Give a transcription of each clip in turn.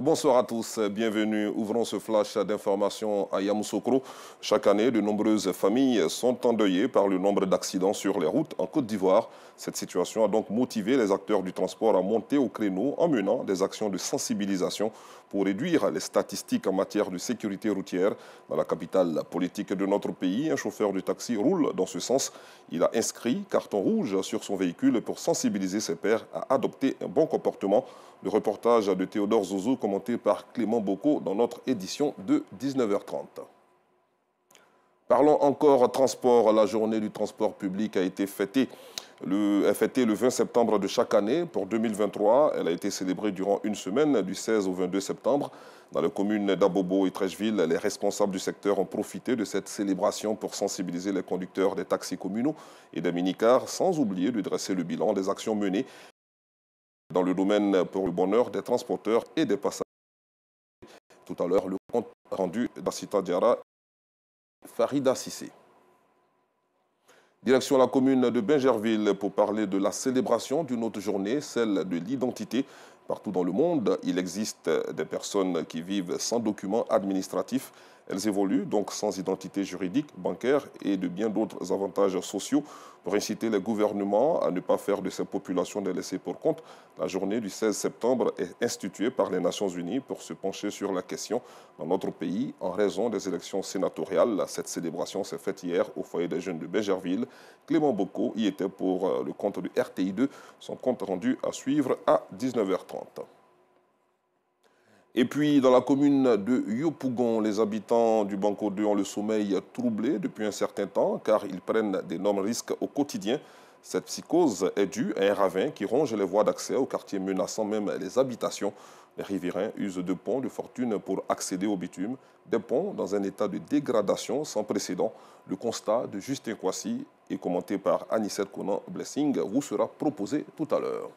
Bonsoir à tous, bienvenue. Ouvrons ce flash d'information à Yamoussoukro. Chaque année, de nombreuses familles sont endeuillées par le nombre d'accidents sur les routes en Côte d'Ivoire. Cette situation a donc motivé les acteurs du transport à monter au créneau en menant des actions de sensibilisation pour réduire les statistiques en matière de sécurité routière. Dans la capitale politique de notre pays, un chauffeur de taxi roule dans ce sens. Il a inscrit carton rouge sur son véhicule pour sensibiliser ses pairs à adopter un bon comportement. Le reportage de Théodore Zouzou par Clément Bocot dans notre édition de 19h30. Parlons encore transport. La journée du transport public a été fêtée le, est fêtée le 20 septembre de chaque année. Pour 2023, elle a été célébrée durant une semaine, du 16 au 22 septembre. Dans les communes d'Abobo et Trècheville, les responsables du secteur ont profité de cette célébration pour sensibiliser les conducteurs des taxis communaux et des minicars, sans oublier de dresser le bilan des actions menées dans le domaine pour le bonheur des transporteurs et des passagers. Tout à l'heure, le compte rendu d'Assita Diara Farida Sissé. Direction la commune de Bingerville pour parler de la célébration d'une autre journée, celle de l'identité. Partout dans le monde, il existe des personnes qui vivent sans documents administratifs. Elles évoluent donc sans identité juridique, bancaire et de bien d'autres avantages sociaux pour inciter les gouvernements à ne pas faire de ces populations des laissés pour compte. La journée du 16 septembre est instituée par les Nations Unies pour se pencher sur la question dans notre pays en raison des élections sénatoriales. Cette célébration s'est faite hier au foyer des jeunes de Bégerville. Clément Bocco y était pour euh, le compte du RTI2. Son compte rendu à suivre à 19h30. Et puis, dans la commune de Yopougon, les habitants du Banco 2 ont le sommeil troublé depuis un certain temps car ils prennent d'énormes risques au quotidien. Cette psychose est due à un ravin qui ronge les voies d'accès au quartier menaçant même les habitations. Les riverains usent de ponts de fortune pour accéder au bitume, des ponts dans un état de dégradation sans précédent. Le constat de Justin Coissy et commenté par Anissette Conan Blessing vous sera proposé tout à l'heure.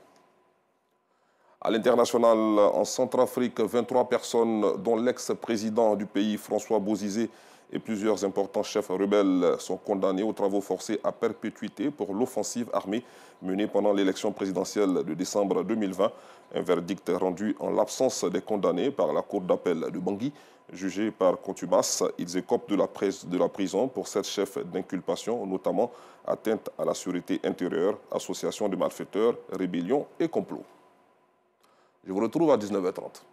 À l'international, en Centrafrique, 23 personnes, dont l'ex-président du pays François Bozizé et plusieurs importants chefs rebelles, sont condamnés aux travaux forcés à perpétuité pour l'offensive armée menée pendant l'élection présidentielle de décembre 2020. Un verdict rendu en l'absence des condamnés par la Cour d'appel de Bangui. jugé par contumace, ils écopent de la, de la prison pour sept chefs d'inculpation, notamment atteinte à la sûreté intérieure, association de malfaiteurs, rébellion et complot. Je vous retrouve à 19h30.